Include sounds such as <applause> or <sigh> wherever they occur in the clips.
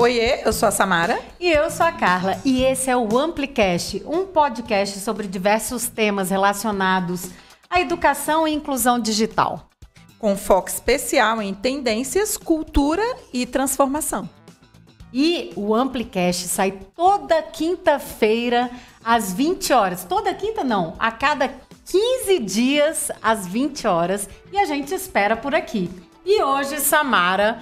Oiê, eu sou a Samara. E eu sou a Carla. E esse é o Amplicast, um podcast sobre diversos temas relacionados à educação e inclusão digital. Com foco especial em tendências, cultura e transformação. E o Amplicast sai toda quinta-feira às 20 horas. Toda quinta não, a cada 15 dias às 20 horas. E a gente espera por aqui. E hoje, Samara,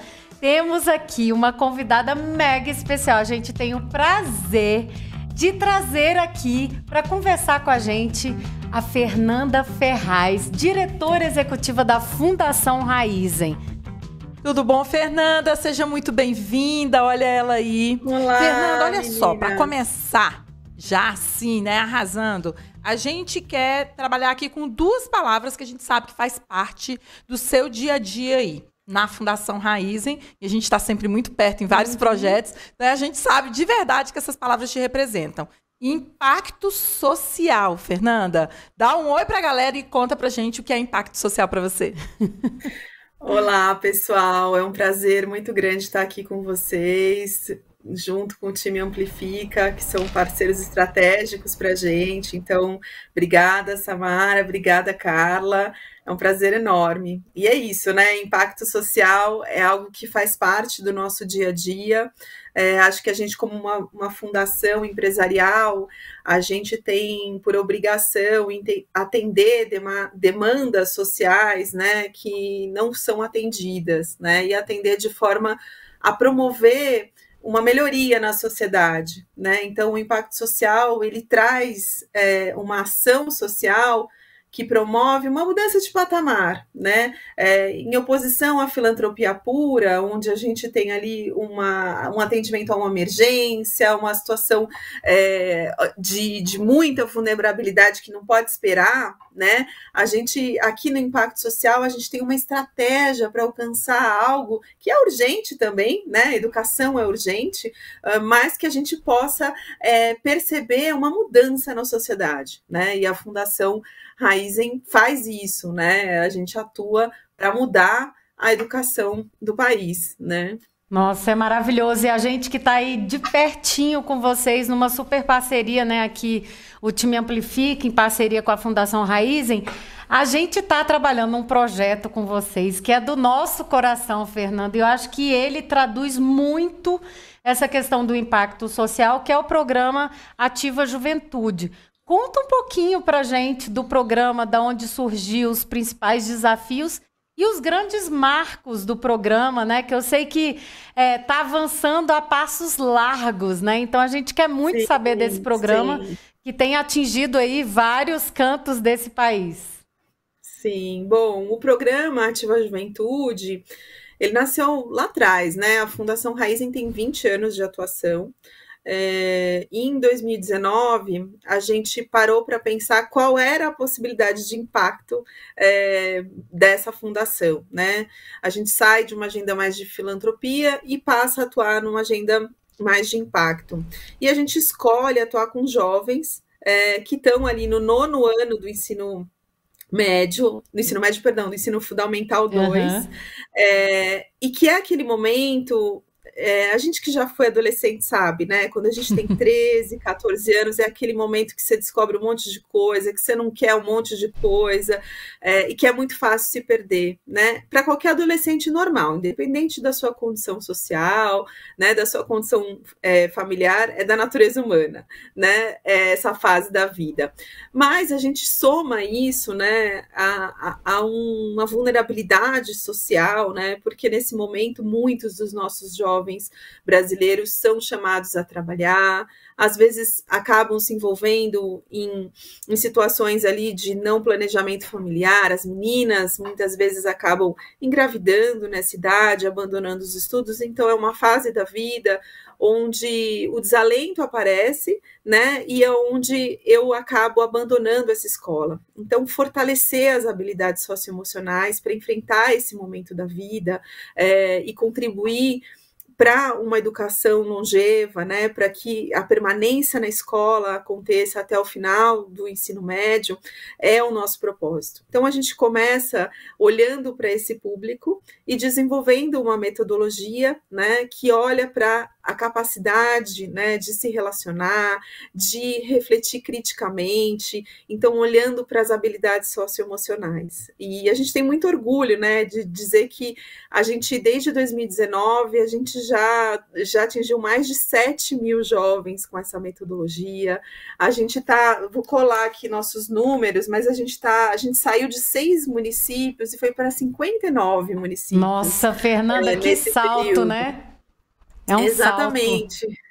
temos aqui uma convidada mega especial. A gente tem o prazer de trazer aqui para conversar com a gente a Fernanda Ferraz, diretora executiva da Fundação Raizen. Tudo bom, Fernanda? Seja muito bem-vinda. Olha ela aí. Olá, Fernanda, olha menina. só, para começar, já assim, né, arrasando. A gente quer trabalhar aqui com duas palavras que a gente sabe que faz parte do seu dia a dia aí na Fundação Raizen, e a gente está sempre muito perto em vários uhum. projetos, né? a gente sabe de verdade que essas palavras te representam. Impacto social, Fernanda. Dá um oi para a galera e conta para gente o que é impacto social para você. Olá, pessoal. É um prazer muito grande estar aqui com vocês junto com o time Amplifica, que são parceiros estratégicos para a gente. Então, obrigada, Samara, obrigada, Carla. É um prazer enorme. E é isso, né? Impacto social é algo que faz parte do nosso dia a dia. É, acho que a gente, como uma, uma, fundação empresarial, a gente tem por obrigação atender demandas sociais né, que não são atendidas, né? E atender de forma a promover uma melhoria na sociedade, né? Então, o impacto social ele traz é, uma ação social que promove uma mudança de patamar, né? É, em oposição à filantropia pura, onde a gente tem ali uma, um atendimento a uma emergência, uma situação é, de, de muita vulnerabilidade que não pode esperar, né? A gente aqui no impacto social a gente tem uma estratégia para alcançar algo que é urgente também, né? Educação é urgente, ah, mas que a gente possa é, perceber uma mudança na sociedade, né? E a fundação Raizen faz isso, né? A gente atua para mudar a educação do país, né? Nossa, é maravilhoso. E a gente que está aí de pertinho com vocês, numa super parceria, né? Aqui, o time Amplifica, em parceria com a Fundação Raizen. A gente está trabalhando um projeto com vocês que é do nosso coração, Fernando. E eu acho que ele traduz muito essa questão do impacto social, que é o programa Ativa Juventude. Conta um pouquinho para gente do programa, da onde surgiu, os principais desafios e os grandes marcos do programa, né? Que eu sei que está é, tá avançando a passos largos, né? Então a gente quer muito sim, saber desse programa sim. que tem atingido aí vários cantos desse país. Sim, bom, o programa Ativa Juventude, ele nasceu lá atrás, né? A Fundação Raizen tem 20 anos de atuação. É, em 2019, a gente parou para pensar qual era a possibilidade de impacto é, dessa fundação. Né? A gente sai de uma agenda mais de filantropia e passa a atuar numa agenda mais de impacto. E a gente escolhe atuar com jovens é, que estão ali no nono ano do ensino médio, do ensino médio, perdão, do ensino fundamental 2, uhum. É, e que é aquele momento é, a gente que já foi adolescente sabe, né? Quando a gente tem 13, <laughs> 14 anos, é aquele momento que você descobre um monte de coisa, que você não quer um monte de coisa, é, e que é muito fácil se perder, né? Para qualquer adolescente normal, independente da sua condição social, né? Da sua condição é, familiar, é da natureza humana, né? É essa fase da vida. Mas a gente soma isso, né? A, a, a uma vulnerabilidade social, né? Porque nesse momento muitos dos nossos jovens jovens brasileiros são chamados a trabalhar, às vezes acabam se envolvendo em, em situações ali de não planejamento familiar, as meninas muitas vezes acabam engravidando nessa idade, abandonando os estudos, então é uma fase da vida onde o desalento aparece, né? E é onde eu acabo abandonando essa escola. Então, fortalecer as habilidades socioemocionais para enfrentar esse momento da vida é, e contribuir para uma educação longeva, né, para que a permanência na escola aconteça até o final do ensino médio, é o nosso propósito. Então a gente começa olhando para esse público e desenvolvendo uma metodologia, né, que olha para a capacidade né, de se relacionar, de refletir criticamente, então olhando para as habilidades socioemocionais. E a gente tem muito orgulho né, de dizer que a gente, desde 2019, a gente já, já atingiu mais de 7 mil jovens com essa metodologia. A gente está, vou colar aqui nossos números, mas a gente tá, a gente saiu de seis municípios e foi para 59 municípios. Nossa, Fernanda, é, que salto, período. né? É um Exatamente. Salto.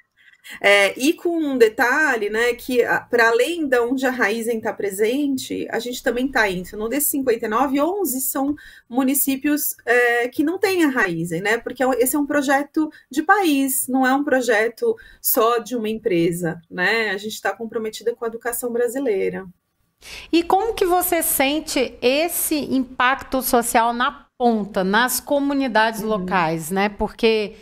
É, e com um detalhe, né, que ah, para além de onde a Raizen está presente, a gente também está indo Então, desses 59, 11 são municípios é, que não têm a Raizen, né, porque é esse é um projeto de país, não é um projeto só de uma empresa, né, a gente está comprometida com a educação brasileira. E como que você sente esse impacto social na ponta, nas comunidades uhum. locais, né, porque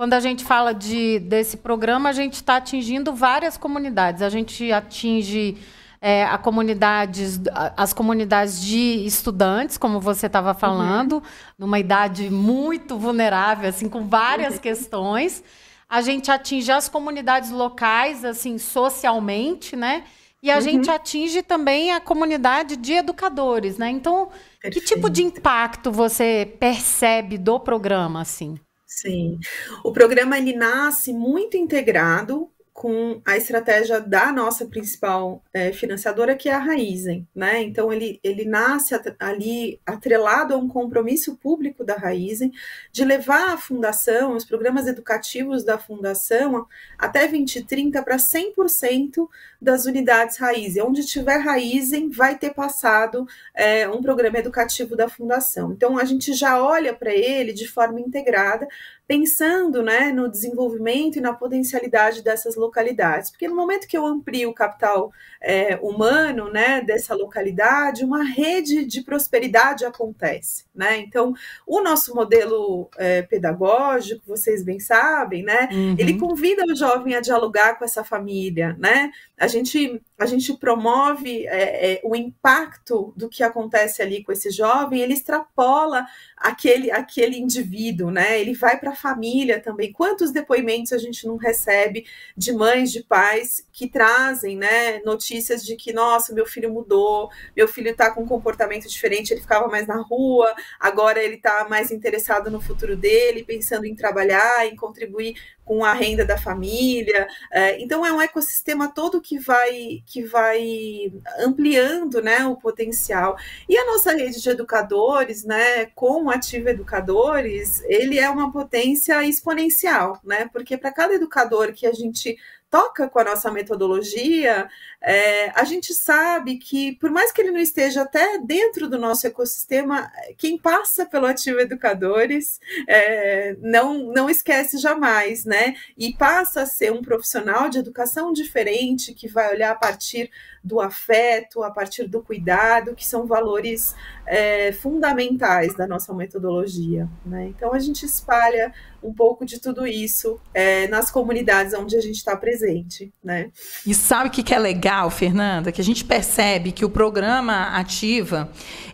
quando a gente fala de, desse programa, a gente está atingindo várias comunidades. A gente atinge é, a comunidades, as comunidades de estudantes, como você estava falando, uhum. numa idade muito vulnerável, assim, com várias uhum. questões. A gente atinge as comunidades locais, assim, socialmente, né? E a uhum. gente atinge também a comunidade de educadores, né? Então, Perfeito. que tipo de impacto você percebe do programa, assim? Sim. O programa ele nasce muito integrado com a estratégia da nossa principal é, financiadora, que é a Raizen. Né? Então, ele, ele nasce ali atrelado a um compromisso público da Raizen de levar a fundação, os programas educativos da fundação, até 2030 para 100% das unidades Raizen. Onde tiver Raizen, vai ter passado é, um programa educativo da fundação. Então, a gente já olha para ele de forma integrada, pensando né, no desenvolvimento e na potencialidade dessas localidades. Porque no momento que eu amplio o capital é, humano né, dessa localidade, uma rede de prosperidade acontece né? Então, o nosso modelo é, pedagógico, vocês bem sabem, né? Uhum. Ele convida o jovem a dialogar com essa família, né? A gente, a gente promove é, é, o impacto do que acontece ali com esse jovem, ele extrapola aquele, aquele indivíduo, né? Ele vai para a família também. Quantos depoimentos a gente não recebe de mães, de pais que trazem, né? Notícias de que, nossa, meu filho mudou, meu filho está com um comportamento diferente, ele ficava mais na rua, agora ele está mais interessado no futuro dele, pensando em trabalhar, em contribuir com a renda da família. É, então é um ecossistema todo que vai que vai ampliando né, o potencial. E a nossa rede de educadores, né, com o Ativo Educadores, ele é uma potência exponencial, né? Porque para cada educador que a gente toca com a nossa metodologia, é, a gente sabe que, por mais que ele não esteja até dentro do nosso ecossistema, quem passa pelo Ativo Educadores é, não, não esquece jamais, né? E passa a ser um profissional de educação diferente, que vai olhar a partir do afeto, a partir do cuidado, que são valores é, fundamentais da nossa metodologia. Né? Então, a gente espalha um pouco de tudo isso é, nas comunidades onde a gente está presente. Né? E sabe o que, que é legal, Fernanda? Que a gente percebe que o programa Ativa,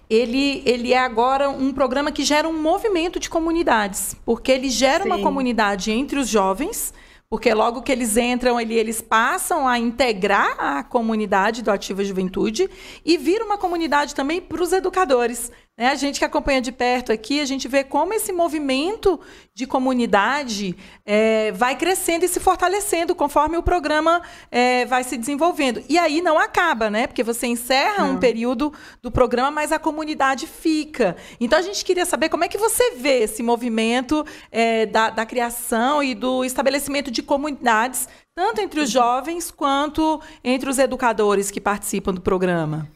ele, ele é agora um programa que gera um movimento de comunidades, porque ele gera Sim. uma comunidade entre os jovens porque logo que eles entram ali, eles passam a integrar a comunidade do Ativa Juventude e vira uma comunidade também para os educadores. Né? A gente que acompanha de perto aqui, a gente vê como esse movimento de comunidade é, vai crescendo e se fortalecendo conforme o programa é, vai se desenvolvendo. E aí não acaba, né? Porque você encerra não. um período do programa, mas a comunidade fica. Então a gente queria saber como é que você vê esse movimento é, da, da criação e do estabelecimento de comunidades, tanto entre os uhum. jovens quanto entre os educadores que participam do programa.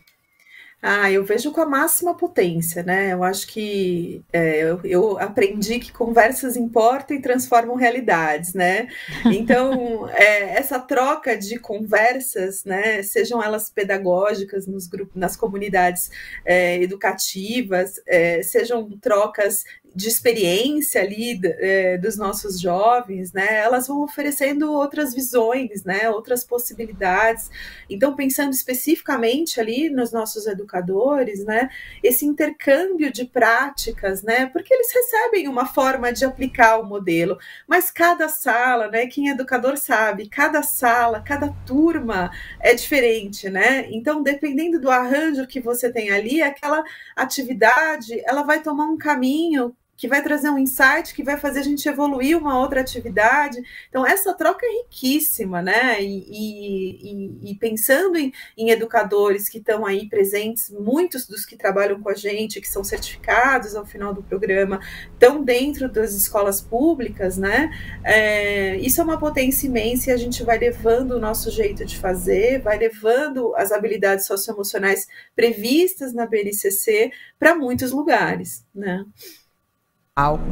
Ah, eu vejo com a máxima potência, né? Eu acho que é, eu, eu, aprendi que conversas importam e transformam realidades, né? <laughs> Então, é, essa troca de conversas, né? Sejam elas pedagógicas nos grupos, nas comunidades é, educativas, é, sejam trocas de experiência ali é, dos nossos jovens, né, elas vão oferecendo outras visões, né, outras possibilidades. Então, pensando especificamente ali nos nossos educadores, né, esse intercâmbio de práticas, né, porque eles recebem uma forma de aplicar o modelo, mas cada sala, né, quem é educador sabe, cada sala, cada turma é diferente, né, então dependendo do arranjo que você tem ali, aquela atividade, ela vai tomar um caminho que vai trazer um insight, que vai fazer a gente evoluir uma outra atividade. Então, essa troca é riquíssima, né? E, e, e pensando em, em educadores que estão aí presentes, muitos dos que trabalham com a gente, que são certificados ao final do programa, estão dentro das escolas públicas, né? É, isso é uma potência imensa e a gente vai levando o nosso jeito de fazer, vai levando as habilidades socioemocionais previstas na BNCC para muitos lugares, né?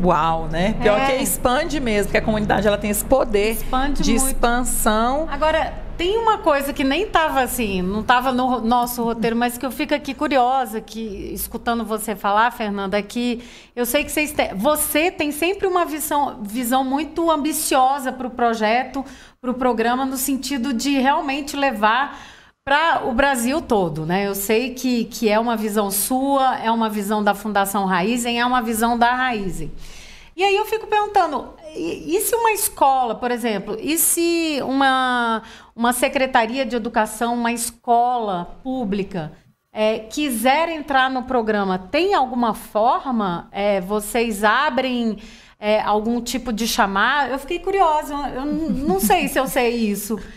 Uau, né? Pior é. que é expande mesmo, porque a comunidade ela tem esse poder expande de muito. expansão. Agora, tem uma coisa que nem estava assim, não estava no nosso roteiro, mas que eu fico aqui curiosa, que escutando você falar, Fernanda, que eu sei que vocês têm, você tem sempre uma visão, visão muito ambiciosa para o projeto, para o programa, no sentido de realmente levar para o Brasil todo, né? Eu sei que, que é uma visão sua, é uma visão da Fundação Raizen, é uma visão da Raizen. E aí eu fico perguntando, e, e se uma escola, por exemplo, e se uma, uma secretaria de educação, uma escola pública é, quiser entrar no programa, tem alguma forma? É, vocês abrem é, algum tipo de chamar? Eu fiquei curiosa, eu não sei se eu sei isso. <laughs>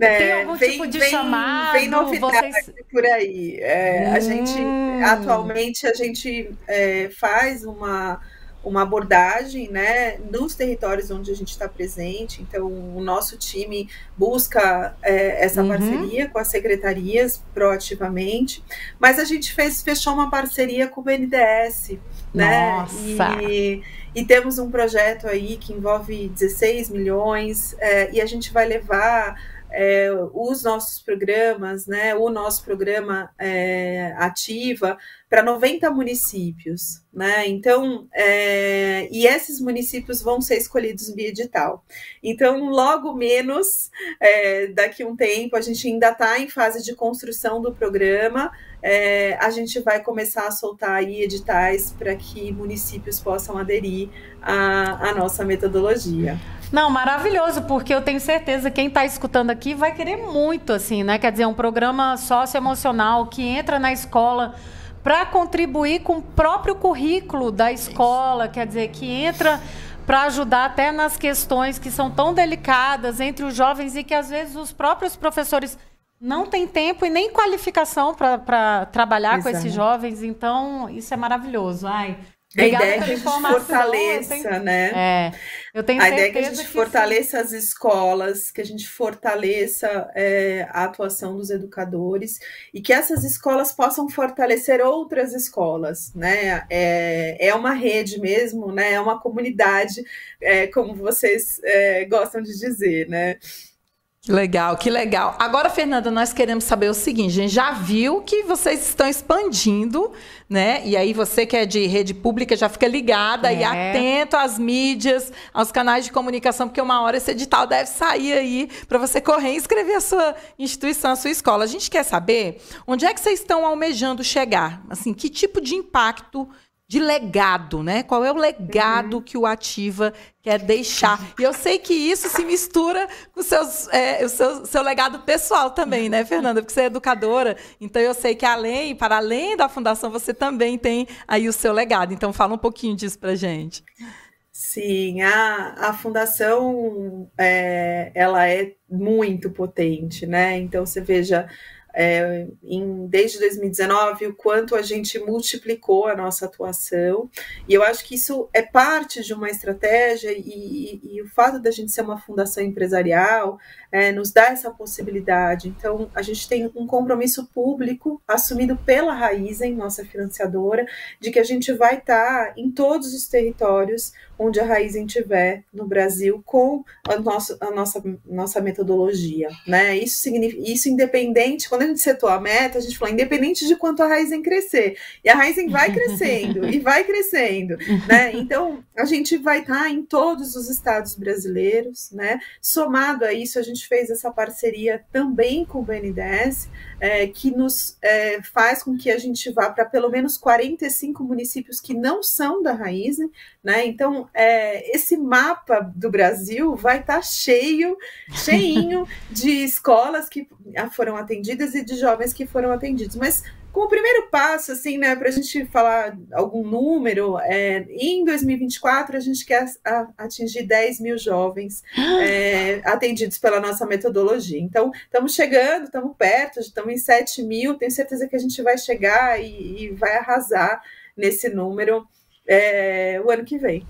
É, Tem algum vem, tipo de vem, chamado? Vem novidade vocês... por aí. É, hum. A gente, hum. atualmente, a gente é, faz uma, uma abordagem né, nos territórios onde a gente está presente. Então, o nosso time busca é, essa uhum. parceria com as secretarias proativamente, mas a gente fez, fechou uma parceria com o BNDES. Né? Nossa. E, e temos um projeto aí que envolve 16 milhões é, e a gente vai levar é, os nossos programas, né, o nosso programa é, ativa para 90 municípios, né? Então, é, e esses municípios vão ser escolhidos via edital. Então, logo menos é, daqui um tempo, a gente ainda está em fase de construção do programa, é, a gente vai começar a soltar aí editais para que municípios possam aderir à, à nossa metodologia. Não, maravilhoso, porque eu tenho certeza que quem está escutando aqui vai querer muito, assim, né? Quer dizer, é um programa socioemocional que entra na escola para contribuir com o próprio currículo da escola, quer dizer, que entra para ajudar até nas questões que são tão delicadas entre os jovens e que às vezes os próprios professores não tem tempo e nem qualificação para trabalhar Exato. com esses jovens, então isso é maravilhoso. Ai, a ideia é que a gente fortaleça, eu tenho, né? É, eu tenho a ideia é que a gente que fortaleça sim. as escolas, que a gente fortaleça é, a atuação dos educadores e que essas escolas possam fortalecer outras escolas, né? É, é uma rede mesmo, né? É uma comunidade, é, como vocês é, gostam de dizer, né? Que legal, que legal. Agora, Fernanda, nós queremos saber o seguinte: a gente já viu que vocês estão expandindo, né? E aí você que é de rede pública já fica ligada é. e atento às mídias, aos canais de comunicação, porque uma hora esse edital deve sair aí para você correr e escrever a sua instituição, a sua escola. A gente quer saber onde é que vocês estão almejando chegar, assim, que tipo de impacto de legado, né? Qual é o legado uhum. que o Ativa quer deixar? E eu sei que isso se mistura com seus, é, o seu, seu legado pessoal também, né, Fernanda? Porque você é educadora, então eu sei que além, para além da fundação, você também tem aí o seu legado. Então fala um pouquinho disso para gente. Sim, a, a fundação é, ela é muito potente, né? Então você veja é, em, desde 2019, o quanto a gente multiplicou a nossa atuação. E eu acho que isso é parte de uma estratégia, e, e, e o fato da gente ser uma fundação empresarial é, nos dá essa possibilidade. Então, a gente tem um compromisso público assumido pela Raizen, nossa financiadora, de que a gente vai estar tá em todos os territórios onde a Raizen estiver no Brasil com a nossa, a nossa, nossa metodologia, né? Isso significa, isso independente, quando a gente setou a meta, a gente falou independente de quanto a Raizen crescer. E a Raizen vai <laughs> crescendo e vai crescendo, né? Então, a gente vai estar tá em todos os estados brasileiros, né? Somado a isso, a gente fez essa parceria também com o BNDES, é, que nos é, faz com que a gente vá para pelo menos 45 municípios que não são da Raizen, né? Então, é, esse mapa do Brasil vai estar tá cheio, cheinho <laughs> de escolas que foram atendidas e de jovens que foram atendidos. Mas com o primeiro passo, assim, né, para a gente falar algum número, é, em 2024 a gente quer a, atingir 10 mil jovens <gasps> é, atendidos pela nossa metodologia. Então, estamos chegando, estamos perto, estamos em 7 mil, tenho certeza que a gente vai chegar e, e vai arrasar nesse número é, o ano que vem.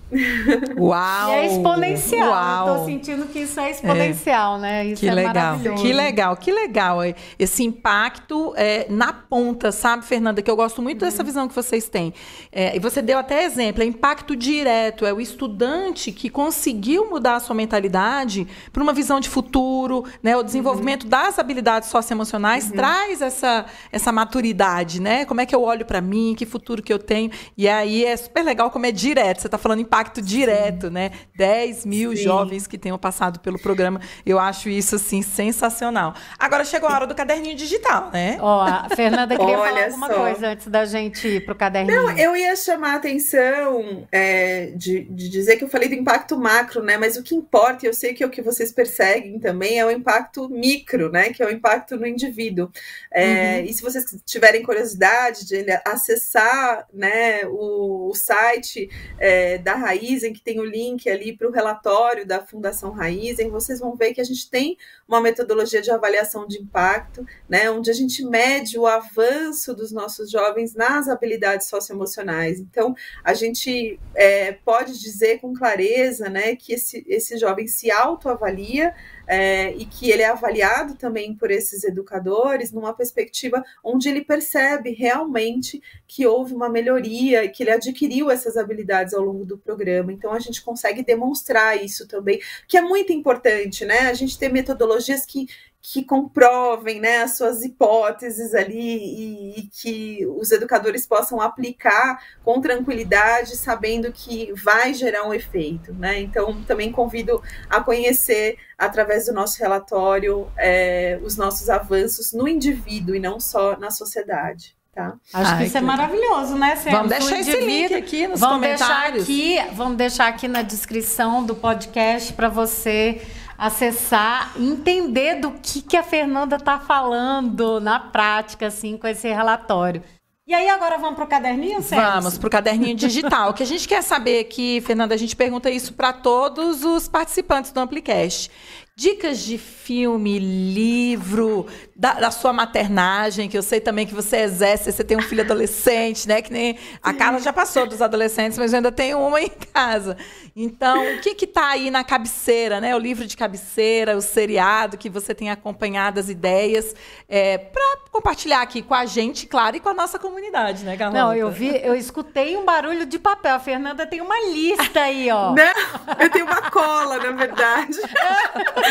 Uau! E é exponencial. Uau. Tô sentindo que isso é exponencial, é. né? Isso que é legal, que legal, que legal esse impacto é, na ponta, sabe, Fernanda? Que eu gosto muito uhum. dessa visão que vocês têm. É, e você deu até exemplo, é impacto direto, é o estudante que conseguiu mudar a sua mentalidade para uma visão de futuro, né? O desenvolvimento uhum. das habilidades socioemocionais uhum. traz essa essa maturidade, né? Como é que eu olho para mim, que futuro que eu tenho? E aí é super legal como é direto. Você está falando impacto direto, Sim. né? 10 mil Sim. jovens que tenham passado pelo programa. Eu acho isso, assim, sensacional. Agora chegou a hora do caderninho digital, né? Ó, oh, a Fernanda queria falar alguma só. coisa antes da gente ir o caderninho. Não, eu ia chamar a atenção é, de, de dizer que eu falei do impacto macro, né? Mas o que importa, e eu sei que é o que vocês perseguem também, é o impacto micro, né? Que é o impacto no indivíduo. É, uhum. E se vocês tiverem curiosidade de acessar né, o, o site site é, da Raizen, que tem o link ali para o relatório da Fundação Raizen, vocês vão ver que a gente tem uma metodologia de avaliação de impacto, né, onde a gente mede o avanço dos nossos jovens nas habilidades socioemocionais. Então, a gente é, pode dizer com clareza né, que esse, esse jovem se autoavalia é, e que ele é avaliado também por esses educadores numa perspectiva onde ele percebe realmente que houve uma melhoria e que ele adquiriu essas habilidades ao longo do programa. Então a gente consegue demonstrar isso também, que é muito importante, né? A gente ter metodologias que que comprovem né, as suas hipóteses ali e, e, que os educadores possam aplicar com tranquilidade, sabendo que vai gerar um efeito. Né? Então, também convido a conhecer, através do nosso relatório, é, os nossos avanços no indivíduo e não só na sociedade. Tá? Acho Ai, é que isso que... é maravilhoso, né? Sempre vamos deixar esse link aqui nos vamos comentários. Deixar aqui, vamos deixar aqui na descrição do podcast para você acessar, entender do que, que a Fernanda está falando na prática, assim, com esse relatório. E aí agora vamos para o caderninho, Sérgio? Vamos para o caderninho digital, que a gente quer saber aqui, Fernanda, a gente pergunta isso para todos os participantes do Amplicast, Dicas de filme, livro, da, da, sua maternagem, que eu sei também que você exerce, você tem um filho adolescente, né? Que nem a Carla já passou dos adolescentes, mas eu ainda tenho uma em casa. Então, o que que tá aí na cabeceira, né? O livro de cabeceira, o seriado que você tem acompanhado as ideias, é, para compartilhar aqui com a gente, claro, e com a nossa comunidade, né, Carla? Não, eu vi, eu escutei um barulho de papel. A Fernanda tem uma lista aí, ó. Não, né? eu tenho uma cola, na verdade. <laughs>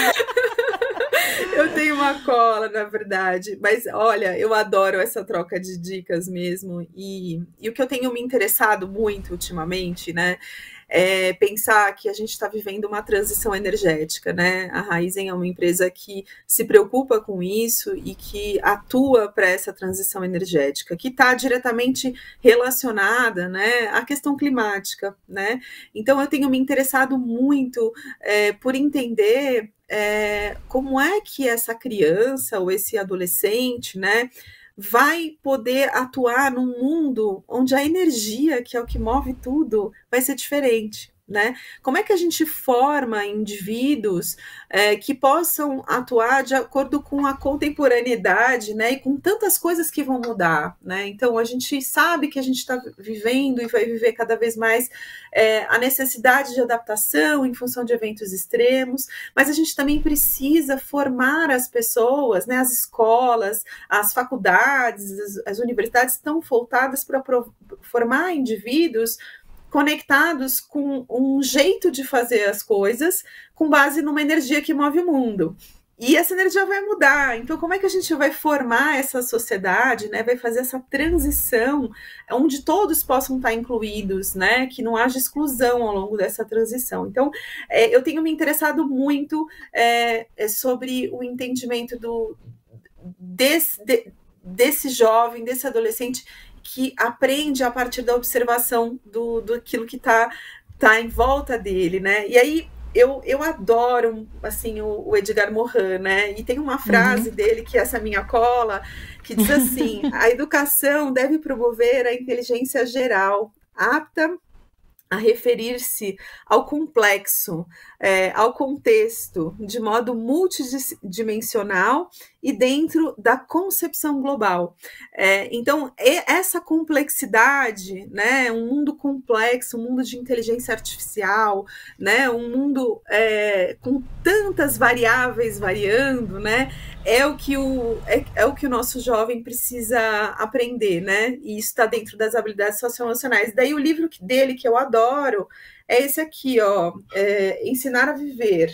<laughs> Eu tenho uma cola, na verdade. Mas olha, eu adoro essa troca de dicas mesmo. E, e o que eu tenho me interessado muito ultimamente, né? É pensar que a gente está vivendo uma transição energética, né? A Raizen é uma empresa que se preocupa com isso e que atua para essa transição energética, que está diretamente relacionada, né, à questão climática, né? Então eu tenho me interessado muito é, por entender é, como é que essa criança ou esse adolescente, né, vai poder atuar num mundo onde a energia, que é o que move tudo, vai ser diferente. Né? Como é que a gente forma indivíduos é, que possam atuar de acordo com a contemporaneidade, né? E com tantas coisas que vão mudar, né? Então a gente sabe que a gente está vivendo e vai viver cada vez mais é, a necessidade de adaptação em função de eventos extremos, mas a gente também precisa formar as pessoas, né? As escolas, as faculdades, as, as universidades estão voltadas para formar indivíduos conectados com um jeito de fazer as coisas com base numa energia que move o mundo. E essa energia vai mudar. Então, como é que a gente vai formar essa sociedade, né? Vai fazer essa transição onde todos possam estar incluídos, né? Que não haja exclusão ao longo dessa transição. Então, é, eu tenho me interessado muito é, é sobre o entendimento do desse, de, desse jovem, desse adolescente que aprende a partir da observação do, do aquilo que está tá em volta dele, né? E aí eu, eu adoro assim o, o Edgar Morin, né? E tem uma frase uhum. dele que é essa minha cola que diz assim: <laughs> a educação deve promover a inteligência geral apta a referir-se ao complexo, é, ao contexto, de modo multidimensional e dentro da concepção global. É, então, essa complexidade, né, um mundo complexo, um mundo de inteligência artificial, né, um mundo é, com tantas variáveis variando, né, é o que o, é, é o que o nosso jovem precisa aprender, né, e isso está dentro das habilidades socioemocionais. Daí o livro dele que eu adoro é esse aqui, ó, é Ensinar a Viver,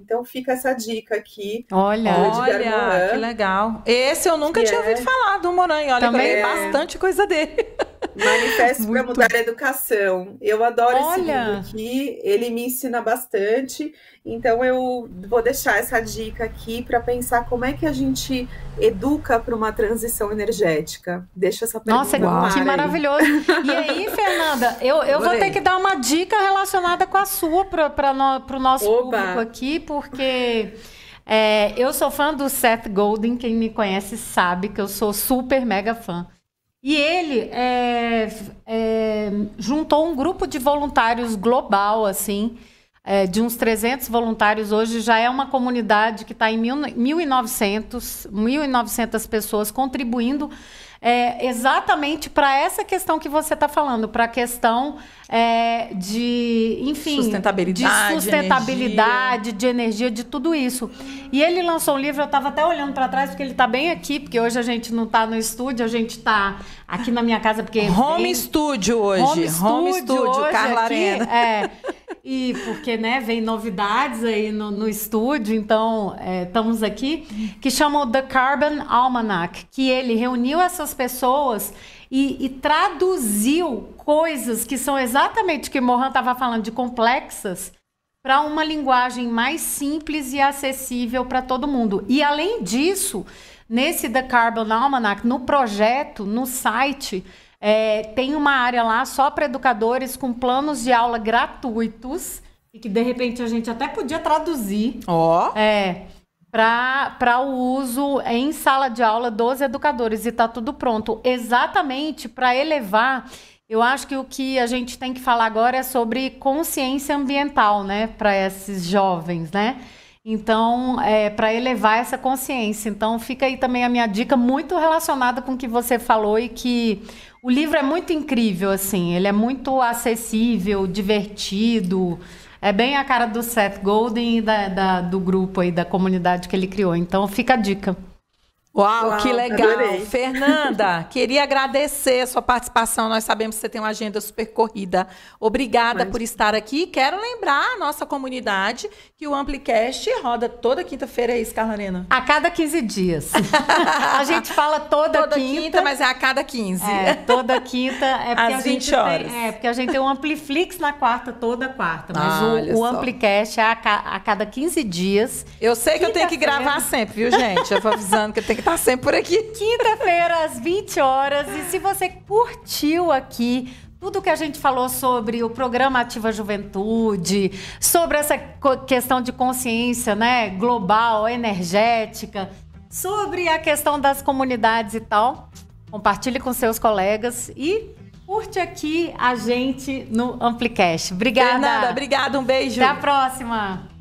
então fica essa dica aqui. Olha, olha que legal. Esse eu nunca tinha é... ouvido falar do Moran. Olha, Também é... bastante coisa dele. <laughs> Manifesto para mudar a educação. Eu adoro Olha. esse livro aqui, ele me ensina bastante. Então eu vou deixar essa dica aqui para pensar como é que a gente educa para uma transição energética. Deixa essa pergunta. Nossa, no que maravilhoso. E aí, <laughs> Fernanda, eu, eu vou ter que dar uma dica relacionada com a sua para no, o nosso Oba. público aqui, porque. É, eu sou fã do Seth Golden, quem me conhece sabe que eu sou super mega fã. E ele é, é, juntou um grupo de voluntários global, assim, é, de uns 300 voluntários. Hoje já é uma comunidade que está em mil, 1.900, 1.900 pessoas contribuindo é, exatamente para essa questão que você está falando, para a questão é, de, enfim, sustentabilidade, de sustentabilidade, energia. de energia, de tudo isso. E ele lançou um livro, eu estava até olhando para trás porque ele está bem aqui, porque hoje a gente não está no estúdio, a gente está aqui na minha casa porque home estúdio studio hoje, home, home studio, Carla aqui, é Arena. É, <laughs> E porque, né, vem novidades aí no, no estúdio, então é, estamos aqui, que chamam The Carbon Almanac, que ele reuniu essas pessoas e, e traduziu coisas que são exatamente o que Mohan estava falando de complexas para uma linguagem mais simples e acessível para todo mundo. E além disso, nesse The Carbon Almanac, no projeto, no site, é, tem uma área lá só para educadores com planos de aula gratuitos e que de repente a gente até podia traduzir. Ó. Oh. É. Para o uso em sala de aula dos educadores e está tudo pronto. Exatamente para elevar eu acho que o que a gente tem que falar agora é sobre consciência ambiental, né, para esses jovens, né? Então, é, para elevar essa consciência. Então, fica aí também a minha dica, muito relacionada com o que você falou e que o livro é muito incrível, assim. Ele é muito acessível, divertido. É bem a cara do Seth Golden e da, da, do grupo aí, da comunidade que ele criou. Então fica a dica. Uau, Uau, que legal. Adorei. Fernanda, <laughs> queria agradecer a sua participação. Nós sabemos que você tem uma agenda super corrida. Obrigada Mas... por estar aqui. Quero lembrar a nossa comunidade que o Amplicast roda toda quinta-feira, é isso, Carla Arena? A cada 15 dias. a gente fala toda, toda quinta, quinta. mas é a cada 15. É, toda quinta. É porque Às a 20 gente horas. Tem, é, porque a gente tem um Ampliflix na quarta, toda quarta. Mas o, o Amplicast é a, a, cada 15 dias. Eu sei que eu tenho que gravar sempre, viu, gente? Eu vou avisando que eu tenho que tá sempre por aqui. Quinta-feira, às 20 horas. E se você curtiu aqui tudo que a gente falou sobre o programa Ativa Juventude, sobre essa questão de consciência né, global, energética, sobre a questão das comunidades e tal, compartilhe com seus colegas e curte aqui a gente no Amplicast. Obrigada. Fernanda, obrigada, um beijo. Até a próxima.